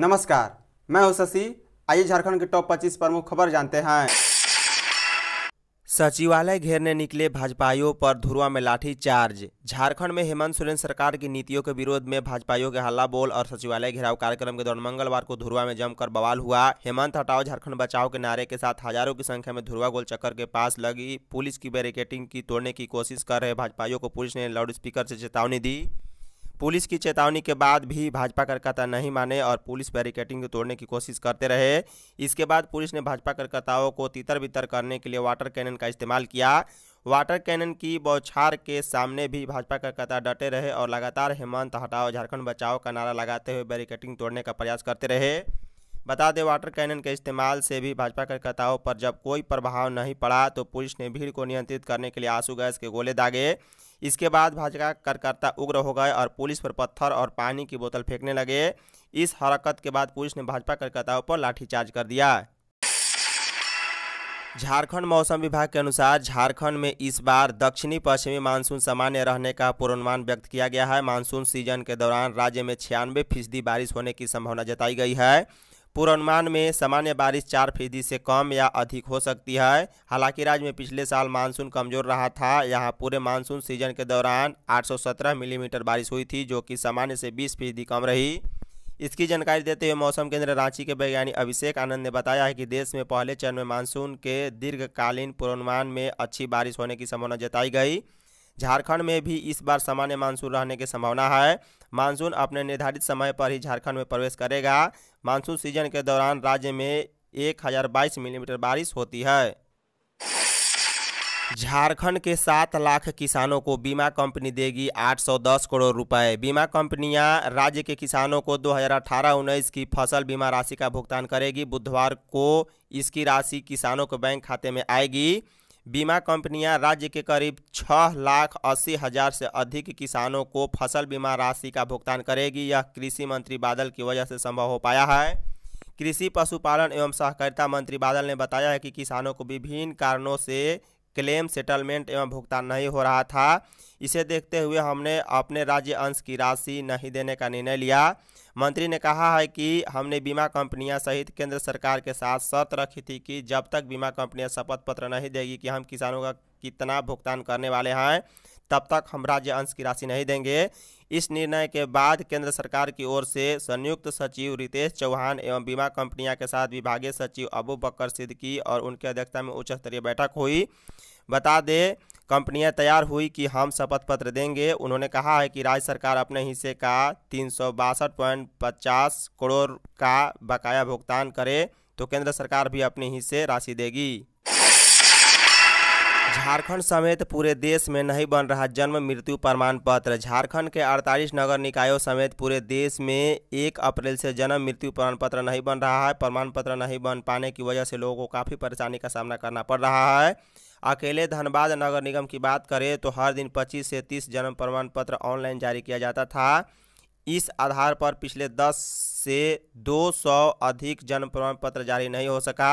नमस्कार मैं हूं शशि आइए झारखंड के टॉप 25 प्रमुख खबर जानते हैं सचिवालय घेरने निकले भाजपाइयों पर धुरवा में लाठी चार्ज झारखंड में हेमंत सोरेन सरकार की नीतियों के विरोध में भाजपाइयों के हल्ला बोल और सचिवालय घेराव कार्यक्रम के दौरान मंगलवार को धुरवा में जमकर बवाल हुआ हेमंत हटाओ झारखंड बचाओ के नारे के साथ हजारों की संख्या में धुरवा गोल चक्कर के पास लगी पुलिस की बैरिकेटिंग की तोड़ने की कोशिश कर रहे भाजपाइयों को पुलिस ने लाउड से चेतावनी दी पुलिस की चेतावनी के बाद भी भाजपा कार्यकर्ता नहीं माने और पुलिस बैरिकेटिंग को तोड़ने की कोशिश करते रहे इसके बाद पुलिस ने भाजपा कार्यकर्ताओं को तितर बितर करने के लिए वाटर कैनन का इस्तेमाल किया वाटर कैनन की बौछार के सामने भी भाजपा कार्यकर्ता डटे रहे और लगातार हेमंत हटाओ झारखंड बचाओ का नारा लगाते हुए बैरिकेटिंग तोड़ने का प्रयास करते रहे बता दें वाटर कैनन के इस्तेमाल से भी भाजपा कार्यकर्ताओं पर जब कोई प्रभाव नहीं पड़ा तो पुलिस ने भीड़ को नियंत्रित करने के लिए आंसू गैस के गोले दागे इसके बाद भाजपा कार्यकर्ता उग्र हो गए और पुलिस पर पत्थर और पानी की बोतल फेंकने लगे इस हरकत के बाद पुलिस ने भाजपा कार्यकर्ताओं पर लाठीचार्ज कर दिया झारखंड मौसम विभाग के अनुसार झारखंड में इस बार दक्षिणी पश्चिमी मानसून सामान्य रहने का पूर्वानुमान व्यक्त किया गया है मानसून सीजन के दौरान राज्य में छियानवे फीसदी बारिश होने की संभावना जताई गई है पूर्वानुमान में सामान्य बारिश चार फीसदी से कम या अधिक हो सकती है हालांकि राज्य में पिछले साल मानसून कमजोर रहा था यहां पूरे मानसून सीजन के दौरान 817 मिलीमीटर बारिश हुई थी जो कि सामान्य से 20 फीसदी कम रही इसकी जानकारी देते हुए मौसम केंद्र रांची के वैज्ञानिक अभिषेक आनंद ने बताया है कि देश में पहले चरण में मानसून के दीर्घकालीन पूर्वानुमान में अच्छी बारिश होने की संभावना जताई गई झारखंड में भी इस बार सामान्य मानसून रहने की संभावना है मानसून अपने निर्धारित समय पर ही झारखंड में प्रवेश करेगा मानसून सीजन के दौरान राज्य में एक मिलीमीटर बारिश होती है झारखंड के सात लाख किसानों को बीमा कंपनी देगी 810 करोड़ रुपए बीमा कंपनियां राज्य के किसानों को 2018-19 की फसल बीमा राशि का भुगतान करेगी बुधवार को इसकी राशि किसानों के बैंक खाते में आएगी बीमा कंपनियां राज्य के करीब छह लाख अस्सी हजार से अधिक किसानों को फसल बीमा राशि का भुगतान करेगी यह कृषि मंत्री बादल की वजह से संभव हो पाया है कृषि पशुपालन एवं सहकारिता मंत्री बादल ने बताया है कि किसानों को विभिन्न कारणों से क्लेम सेटलमेंट एवं भुगतान नहीं हो रहा था इसे देखते हुए हमने अपने राज्य अंश की राशि नहीं देने का निर्णय लिया मंत्री ने कहा है कि हमने बीमा कंपनियां सहित केंद्र सरकार के साथ शर्त रखी थी कि जब तक बीमा कंपनियां शपथ पत्र नहीं देगी कि हम किसानों का कितना भुगतान करने वाले हैं तब तक हम राज्य अंश की राशि नहीं देंगे इस निर्णय के बाद केंद्र सरकार की ओर से संयुक्त सचिव रितेश चौहान एवं बीमा कंपनियां के साथ विभागीय सचिव अबू बकर सिद्दकी और उनकी अध्यक्षता में उच्च स्तरीय बैठक हुई बता दें कंपनियां तैयार हुई कि हम शपथ पत्र देंगे उन्होंने कहा है कि राज्य सरकार अपने हिस्से का तीन करोड़ का बकाया भुगतान करे तो केंद्र सरकार भी अपने हिस्से राशि देगी झारखंड समेत पूरे देश में नहीं बन रहा जन्म मृत्यु प्रमाण पत्र झारखंड के 48 नगर निकायों समेत पूरे देश में एक अप्रैल से जन्म मृत्यु प्रमाण पत्र नहीं बन रहा है प्रमाण पत्र नहीं बन पाने की वजह से लोगों को काफ़ी परेशानी का सामना करना पड़ रहा है अकेले धनबाद नगर निगम की बात करें तो हर दिन पच्चीस से तीस जन्म प्रमाण पत्र ऑनलाइन जारी किया जाता था इस आधार पर पिछले दस से दो अधिक जन्म प्रमाण पत्र जारी नहीं हो सका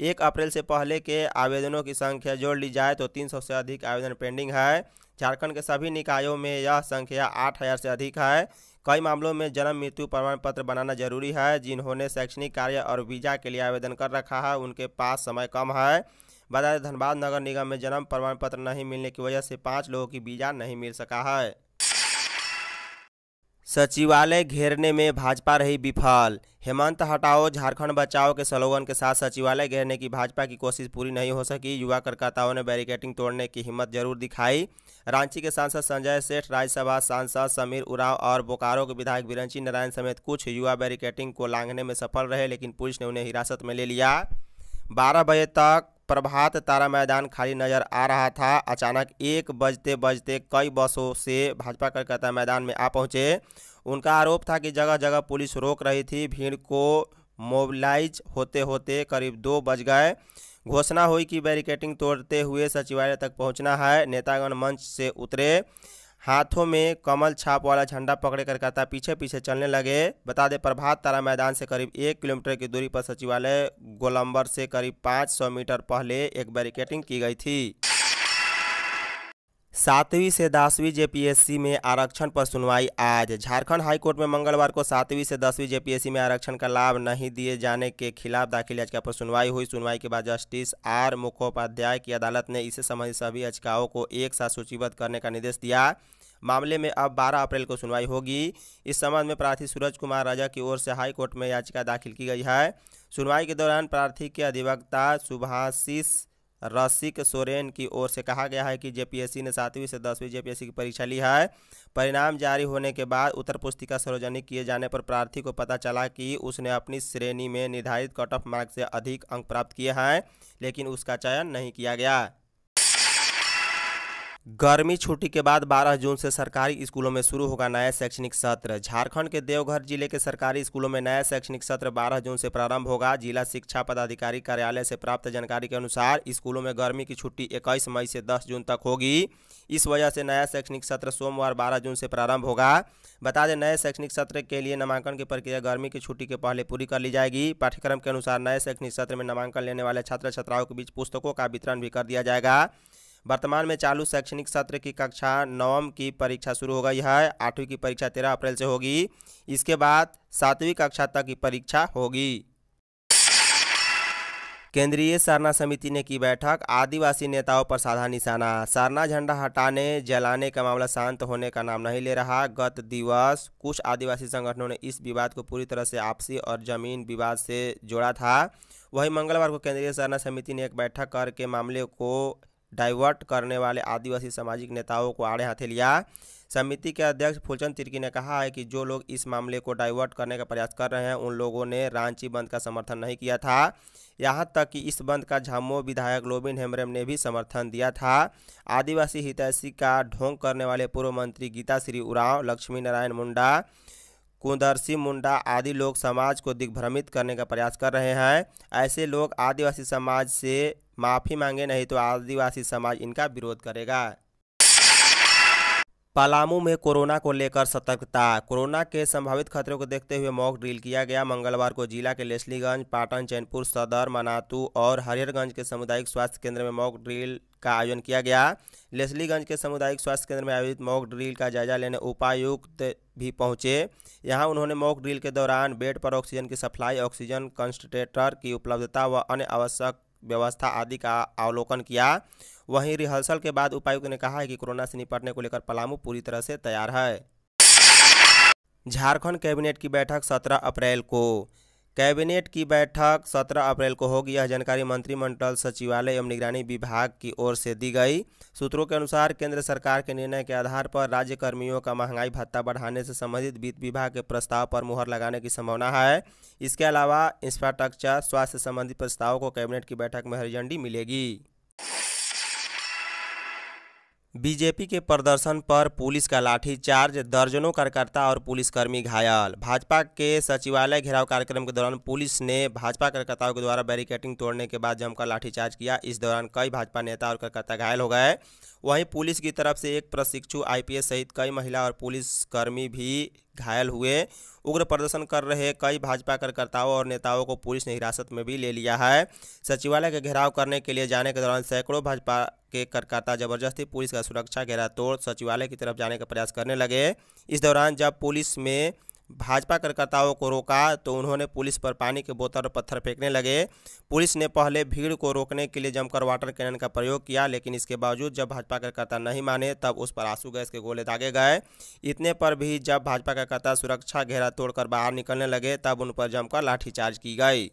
एक अप्रैल से पहले के आवेदनों की संख्या जोड़ ली जाए तो 300 से अधिक आवेदन पेंडिंग है झारखंड के सभी निकायों में यह संख्या 8000 से अधिक है कई मामलों में जन्म मृत्यु प्रमाण पत्र बनाना जरूरी है जिन्होंने शैक्षणिक कार्य और वीजा के लिए आवेदन कर रखा है उनके पास समय कम है बता दें धनबाद नगर निगम में जन्म प्रमाण पत्र नहीं मिलने की वजह से पाँच लोगों की वीजा नहीं मिल सका है सचिवालय घेरने में भाजपा रही विफल हेमंत हटाओ झारखंड बचाओ के स्लोगन के साथ सचिवालय घेरने की भाजपा की कोशिश पूरी नहीं हो सकी युवा कार्यकर्ताओं ने बैरिकेटिंग तोड़ने की हिम्मत जरूर दिखाई रांची के सांसद संजय सेठ राज्यसभा सांसद समीर उराव और बोकारो के विधायक विरंची नारायण समेत कुछ युवा बैरिकेटिंग को लांघने में सफल रहे लेकिन पुलिस ने उन्हें हिरासत में ले लिया बारह बजे तक प्रभात तारा मैदान खाली नजर आ रहा था अचानक एक बजते बजते कई बसों से भाजपा कार्यकर्ता मैदान में आ पहुंचे उनका आरोप था कि जगह जगह पुलिस रोक रही थी भीड़ को मोबिलाइज होते होते करीब दो बज गए घोषणा हुई कि बैरिकेटिंग तोड़ते हुए सचिवालय तक पहुंचना है नेतागण मंच से उतरे हाथों में कमल छाप वाला झंडा पकड़े कर कहता पीछे पीछे चलने लगे बता दें प्रभात तारा मैदान से करीब एक किलोमीटर की दूरी पर सचिवालय गोलंबर से करीब 500 मीटर पहले एक बैरिकेटिंग की गई थी सातवीं से दसवीं जेपीएससी में आरक्षण पर सुनवाई आज झारखंड हाईकोर्ट में मंगलवार को सातवीं से दसवीं जेपीएससी में आरक्षण का लाभ नहीं दिए जाने के खिलाफ दाखिल याचिका पर सुनवाई हुई सुनवाई के बाद जस्टिस आर मुखोपाध्याय की अदालत ने इसे संबंधित सभी याचिकाओं को एक साथ सूचीबद्ध करने का निर्देश दिया मामले में अब 12 अप्रैल को सुनवाई होगी इस संबंध में प्रार्थी सूरज कुमार राजा की ओर से हाईकोर्ट में याचिका दाखिल की गई है सुनवाई के दौरान प्रार्थी के अधिवक्ता सुभाषिष रसिक सोरेन की ओर से कहा गया है कि जेपीएससी ने सातवीं से दसवीं जेपीएससी की परीक्षा ली है परिणाम जारी होने के बाद उत्तर पुस्तिका सार्वजनिक किए जाने पर प्रार्थी को पता चला कि उसने अपनी श्रेणी में निर्धारित कट ऑफ मार्क्स से अधिक अंक प्राप्त किए हैं लेकिन उसका चयन नहीं किया गया गर्मी छुट्टी के बाद 12 जून से सरकारी स्कूलों में शुरू होगा नया शैक्षणिक सत्र झारखंड के देवघर जिले के सरकारी स्कूलों में नया शैक्षणिक सत्र 12 जून से प्रारंभ होगा जिला शिक्षा पदाधिकारी कार्यालय से प्राप्त जानकारी के अनुसार स्कूलों में गर्मी की छुट्टी 21 मई से 10 जून तक होगी इस वजह से नया शैक्षणिक सत्र सोमवार बारह जून से प्रारंभ होगा बता दें नए शैक्षणिक सत्र के लिए नामांकन की प्रक्रिया गर्मी की छुट्टी के पहले पूरी कर ली जाएगी पाठ्यक्रम के अनुसार नए शैक्षणिक सत्र में नामांकन लेने वाले छात्र छात्राओं के बीच पुस्तकों का वितरण भी कर दिया जाएगा वर्तमान में चालू शैक्षणिक सत्र की कक्षा नवम की परीक्षा शुरू हो गई है आठवीं की परीक्षा तेरह अप्रैल से होगी इसके बाद सातवीं कक्षा तक की परीक्षा होगी केंद्रीय सरना समिति ने की बैठक आदिवासी नेताओं पर साधा निशाना सरना झंडा हटाने जलाने का मामला शांत होने का नाम नहीं ले रहा गत दिवस कुछ आदिवासी संगठनों ने इस विवाद को पूरी तरह से आपसी और जमीन विवाद से जोड़ा था वहीं मंगलवार को केंद्रीय सरना समिति ने एक बैठक करके मामले को डाइवर्ट करने वाले आदिवासी सामाजिक नेताओं को आड़े हाथे लिया समिति के अध्यक्ष फूलचंद तिर्की ने कहा है कि जो लोग इस मामले को डाइवर्ट करने का प्रयास कर रहे हैं उन लोगों ने रांची बंद का समर्थन नहीं किया था यहाँ तक कि इस बंद का झामो विधायक लोबिन हेमरेम ने भी समर्थन दिया था आदिवासी हितैषी का ढोंग करने वाले पूर्व मंत्री गीता श्री उराव लक्ष्मी नारायण मुंडा कुंदरसी मुंडा आदि लोग समाज को दिग्भ्रमित करने का प्रयास कर रहे हैं ऐसे लोग आदिवासी समाज से माफ़ी मांगे नहीं तो आदिवासी समाज इनका विरोध करेगा पलामू में कोरोना को लेकर सतर्कता कोरोना के संभावित खतरे को देखते हुए मॉक ड्रिल किया गया मंगलवार को जिला के लेस्लीगंज पाटन चैनपुर सदर मनातू और हरिहरगंज के सामुदायिक स्वास्थ्य केंद्र में मॉक ड्रिल का आयोजन किया गया लेस्लीगंज के सामुदायिक स्वास्थ्य केंद्र में आयोजित मॉक ड्रिल का जायजा लेने उपायुक्त भी पहुंचे यहां उन्होंने मॉक ड्रिल के दौरान बेड पर ऑक्सीजन की सप्लाई ऑक्सीजन कंसनट्रेटर की उपलब्धता व अन्य आवश्यक व्यवस्था आदि का अवलोकन किया वहीं रिहर्सल के बाद उपायुक्त ने कहा है कि कोरोना से निपटने को लेकर पलामू पूरी तरह से तैयार है झारखंड कैबिनेट की बैठक 17 अप्रैल को कैबिनेट की बैठक 17 अप्रैल को होगी यह जानकारी मंत्रिमंडल सचिवालय एवं निगरानी विभाग की ओर से दी गई सूत्रों के अनुसार केंद्र सरकार के निर्णय के आधार पर राज्य कर्मियों का महंगाई भत्ता बढ़ाने से संबंधित वित्त विभाग के प्रस्ताव पर मुहर लगाने की संभावना है इसके अलावा इंफ्रास्ट्रक्चर स्वास्थ्य संबंधी प्रस्तावों को कैबिनेट की बैठक में हरी झंडी मिलेगी बीजेपी के प्रदर्शन पर पुलिस का लाठीचार्ज दर्जनों कार्यकर्ता और पुलिसकर्मी घायल भाजपा के सचिवालय घेराव कार्यक्रम के दौरान पुलिस ने भाजपा कार्यकर्ताओं के द्वारा बैरिकेटिंग तोड़ने के बाद जमकर लाठीचार्ज किया इस दौरान कई भाजपा नेता और कार्यकर्ता घायल हो गए वहीं पुलिस की तरफ से एक प्रशिक्षु आईपीएस सहित कई महिला और पुलिसकर्मी भी घायल हुए उग्र प्रदर्शन कर रहे कई भाजपा कार्यकर्ताओं और नेताओं को पुलिस ने हिरासत में भी ले लिया है सचिवालय के घेराव करने के लिए जाने के दौरान सैकड़ों भाजपा के कार्यकर्ता जबरदस्ती पुलिस का सुरक्षा घेरा तोड़ सचिवालय की तरफ जाने का प्रयास करने लगे इस दौरान जब पुलिस में भाजपा कार्यकर्ताओं को रोका तो उन्होंने पुलिस पर पानी के बोतल और पत्थर फेंकने लगे पुलिस ने पहले भीड़ को रोकने के लिए जमकर वाटर कैनन का प्रयोग किया लेकिन इसके बावजूद जब भाजपा कार्यकर्ता नहीं माने तब उस पर आंसू गैस के गोले दागे गए इतने पर भी जब भाजपा कार्यकर्ता सुरक्षा घेरा तोड़कर बाहर निकलने लगे तब उन पर जमकर लाठीचार्ज की गई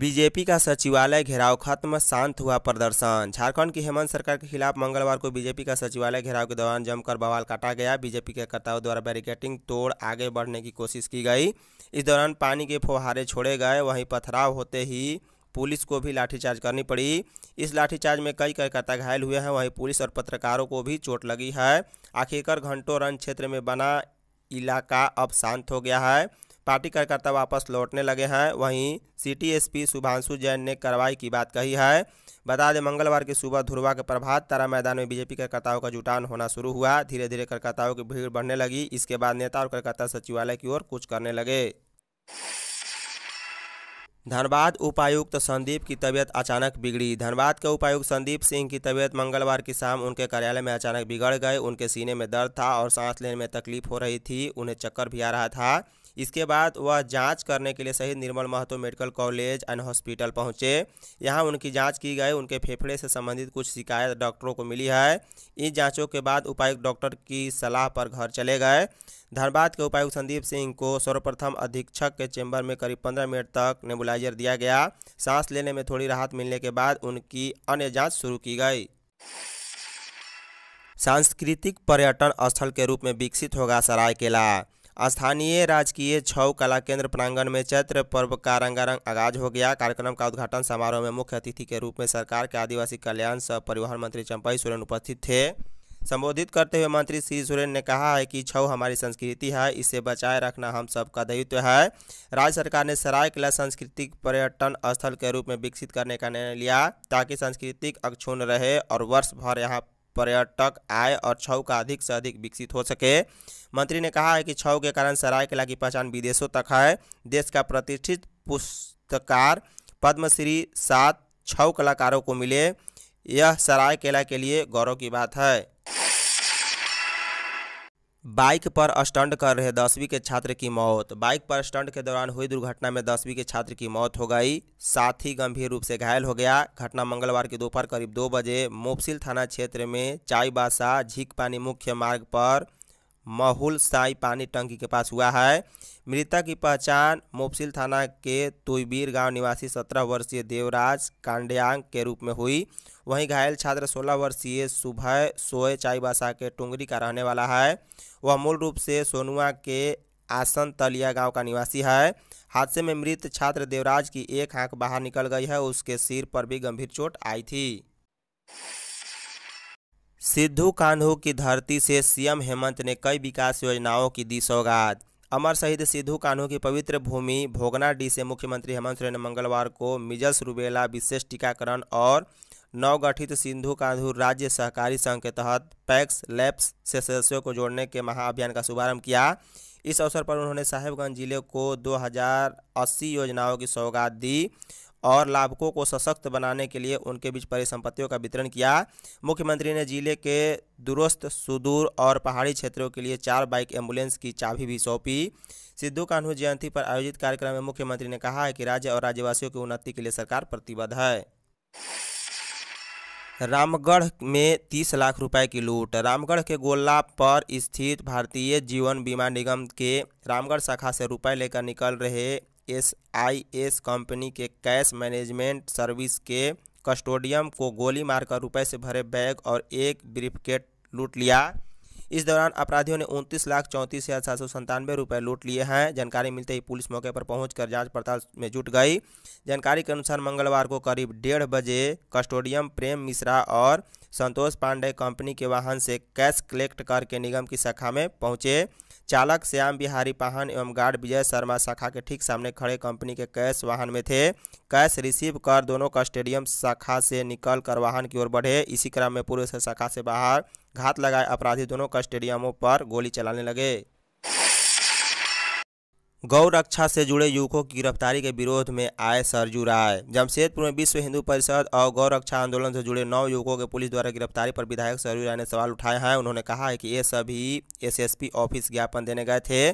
बीजेपी का सचिवालय घेराव खत्म शांत हुआ प्रदर्शन झारखंड की हेमंत सरकार के खिलाफ मंगलवार को बीजेपी का सचिवालय घेराव के दौरान जमकर बवाल काटा गया बीजेपी के कर्ताओं द्वारा बैरिकेटिंग तोड़ आगे बढ़ने की कोशिश की गई इस दौरान पानी के फुहारे छोड़े गए वहीं पथराव होते ही पुलिस को भी लाठीचार्ज करनी पड़ी इस लाठीचार्ज में कई कार्यकर्ता घायल हुए हैं वहीं पुलिस और पत्रकारों को भी चोट लगी है आखिरकार घंटों रन क्षेत्र में बना इलाका अब शांत हो गया है पार्टी कार्यकर्ता वापस लौटने लगे हैं वहीं सीटीएसपी शुभांशु जैन ने कार्रवाई की बात कही है बता दें मंगलवार की सुबह ध्रुवा के प्रभात तारा मैदान में बीजेपी कार्यकर्ताओं का जुटान होना शुरू हुआ धीरे धीरे कार्यकर्ताओं की भीड़ बढ़ने लगी इसके बाद नेता और कार्यकर्ता सचिवालय की ओर कुछ करने लगे धनबाद उपायुक्त संदीप की तबीयत अचानक बिगड़ी धनबाद के उपायुक्त संदीप सिंह की तबीयत मंगलवार की शाम उनके कार्यालय में अचानक बिगड़ गए उनके सीने में दर्द था और सांस लेने में तकलीफ हो रही थी उन्हें चक्कर भी आ रहा था इसके बाद वह जांच करने के लिए Shaheed Nirmal Mahato medical college and hospital पहुंचे यहां उनकी जांच की गई उनके फेफड़े से संबंधित कुछ शिकायत डॉक्टरों को मिली है इन जांचों के बाद उपायुक्त डॉक्टर की सलाह पर घर चले गए धनबाद के उपायुक्त संदीप सिंह को सर्वप्रथम अधीक्षक के चेंबर में करीब पंद्रह मिनट तक नेबुलाइजर दिया गया सांस लेने में थोड़ी राहत मिलने के बाद उनकी अन्य जाँच शुरू की गई सांस्कृतिक पर्यटन स्थल के रूप में विकसित होगा सरायकेला स्थानीय राजकीय छव कला केंद्र प्रांगण में चैत्र पर्व का रंगारंग आगाज हो गया कार्यक्रम का उद्घाटन समारोह में मुख्य अतिथि के रूप में सरकार के आदिवासी कल्याण सह परिवहन मंत्री चंपई सोरेन उपस्थित थे संबोधित करते हुए मंत्री श्री सोरेन ने कहा है कि छऊ हमारी संस्कृति है इसे बचाए रखना हम सबका दायित्व है राज्य सरकार ने सरायकला सांस्कृतिक पर्यटन स्थल के रूप में विकसित करने का निर्णय लिया ताकि सांस्कृतिक अक्षुण रहे और वर्ष भर यहाँ पर्यटक आए और छऊ का अधिक से अधिक विकसित हो सके मंत्री ने कहा है कि छऊ के कारण सरायकेला की पहचान विदेशों तक है देश का प्रतिष्ठित पुस्तकार पद्मश्री सात छऊ कलाकारों को मिले यह सरायकेला के लिए गौरव की बात है बाइक पर स्टंट कर रहे दसवीं के छात्र की मौत बाइक पर स्टंट के दौरान हुई दुर्घटना में दसवीं के छात्र की मौत हो गई साथ ही गंभीर रूप से घायल हो गया घटना मंगलवार की दोपहर करीब दो बजे मोफसिल थाना क्षेत्र में चाईबासा झीक पानी मुख्य मार्ग पर महुल साई पानी टंकी के पास हुआ है मृतक की पहचान मोपसिल थाना के तुईबीर गांव निवासी सत्रह वर्षीय देवराज कांड्यांग के रूप में हुई वहीं घायल छात्र सोलह वर्षीय सुबह सोए चाईबासा के टुंगरी का रहने वाला है वह मूल रूप से सोनुआ के आसन तलिया गांव का निवासी है हादसे में मृत छात्र देवराज की एक आँख बाहर निकल गई है उसके सिर पर भी गंभीर चोट आई थी सिद्धू कान्हू की धरती से सीएम हेमंत ने कई विकास योजनाओं की दी सौगात अमर शहीद सिद्धू कान्हू की पवित्र भूमि भोगना डी से मुख्यमंत्री हेमंत सोरेन ने मंगलवार को मिजल्स रूबेला विशेष टीकाकरण और नवगठित सिंधु कान्हू राज्य सहकारी संघ के तहत पैक्स लैब्स से सदस्यों को जोड़ने के महाअभियान का शुभारंभ किया इस अवसर पर उन्होंने साहेबगंज जिले को दो योजनाओं की सौगात दी और लाभकों को सशक्त बनाने के लिए उनके बीच परिसंपत्तियों का वितरण किया मुख्यमंत्री ने जिले के दुरुस्त सुदूर और पहाड़ी क्षेत्रों के लिए चार बाइक एम्बुलेंस की चाबी भी सौंपी सिद्धू कान्हू जयंती पर आयोजित कार्यक्रम में मुख्यमंत्री ने कहा है कि राज्य और राज्यवासियों की उन्नति के लिए सरकार प्रतिबद्ध है रामगढ़ में 30 लाख रुपए की लूट रामगढ़ के गोल्ला पर स्थित भारतीय जीवन बीमा निगम के रामगढ़ शाखा से रुपए लेकर निकल रहे एस कंपनी के कैश मैनेजमेंट सर्विस के कस्टोडियम को गोली मारकर रुपए से भरे बैग और एक ब्रीफकेट लूट लिया इस दौरान अपराधियों ने उनतीस लाख चौंतीस हज़ार सात सौ संतानवे रुपये लूट लिए हैं जानकारी मिलते ही पुलिस मौके पर पहुंचकर जांच पड़ताल में जुट गई जानकारी के अनुसार मंगलवार को करीब डेढ़ बजे कस्टोडियम प्रेम मिश्रा और संतोष पांडे कंपनी के वाहन से कैश कलेक्ट करके निगम की शाखा में पहुंचे चालक श्याम बिहारी पाहन एवं गार्ड विजय शर्मा शाखा के ठीक सामने खड़े कंपनी के कैश वाहन में थे कैश रिसीव कर दोनों का स्टेडियम शाखा से निकल कर वाहन की ओर बढ़े इसी क्रम में पुरुष से शाखा से बाहर घात लगाए अपराधी दोनों का स्टेडियमों पर गोली चलाने लगे गौ रक्षा से जुड़े युवकों की गिरफ्तारी के विरोध में आए सरजू राय जमशेदपुर में विश्व हिंदू परिषद और गौ रक्षा आंदोलन से जुड़े नौ युवकों के पुलिस द्वारा गिरफ्तारी पर विधायक सरजू राय ने सवाल उठाए हैं उन्होंने कहा है कि ये सभी एसएसपी ऑफिस ज्ञापन देने गए थे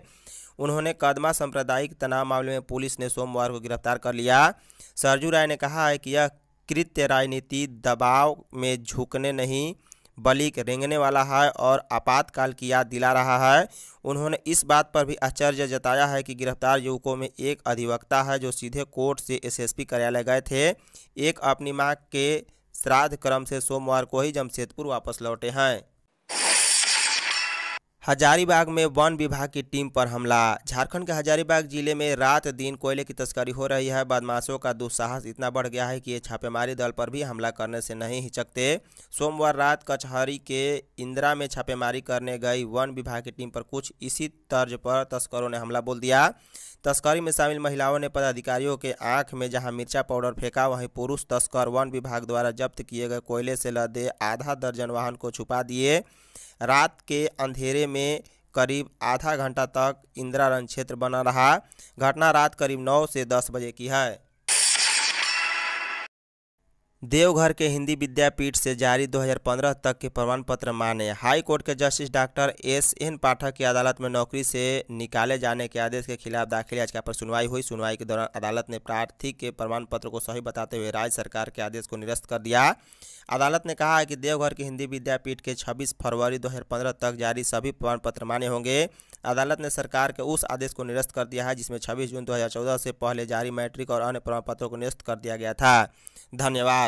उन्होंने कदमा सांप्रदायिक तनाव मामले में पुलिस ने सोमवार को गिरफ्तार कर लिया सरजू राय ने कहा है कि यह कृत्य राजनीति दबाव में झुकने नहीं बलिक रेंगने वाला है और आपातकाल की याद दिला रहा है उन्होंने इस बात पर भी आश्चर्य जताया है कि गिरफ्तार युवकों में एक अधिवक्ता है जो सीधे कोर्ट से एसएसपी कार्यालय गए थे एक अपनी माँ के श्राद्ध क्रम से सोमवार को ही जमशेदपुर वापस लौटे हैं हजारीबाग में वन विभाग की टीम पर हमला झारखंड के हजारीबाग जिले में रात दिन कोयले की तस्करी हो रही है बदमाशों का दुस्साहस इतना बढ़ गया है कि ये छापेमारी दल पर भी हमला करने से नहीं हिचकते सोमवार रात कचहरी के इंदिरा में छापेमारी करने गई वन विभाग की टीम पर कुछ इसी तर्ज पर तस्करों ने हमला बोल दिया तस्करी में शामिल महिलाओं ने पदाधिकारियों के आंख में जहां मिर्चा पाउडर फेंका वहीं पुरुष तस्कर वन विभाग द्वारा जब्त किए गए कोयले से लदे आधा दर्जन वाहन को छुपा दिए रात के अंधेरे में करीब आधा घंटा तक इंदिरा क्षेत्र बना रहा घटना रात करीब नौ से दस बजे की है देवघर के हिंदी विद्यापीठ से जारी 2015 तक के प्रमाण पत्र माने हाई कोर्ट के justice doctor S N Pathak की अदालत में नौकरी से निकाले जाने के आदेश के खिलाफ दाखिल याचिका पर सुनवाई हुई सुनवाई के दौरान अदालत ने प्रार्थी के प्रमाण पत्र को सही बताते हुए राज्य सरकार के आदेश को निरस्त कर दिया अदालत ने कहा है कि देवघर के हिंदी विद्यापीठ के छब्बीस फरवरी दो तक जारी सभी प्रमाण पत्र माने होंगे अदालत ने सरकार के उस आदेश को निरस्त कर दिया है जिसमें छब्बीस जून दो से पहले जारी मैट्रिक और अन्य प्रमाण पत्रों को निरस्त कर दिया गया था धन्यवाद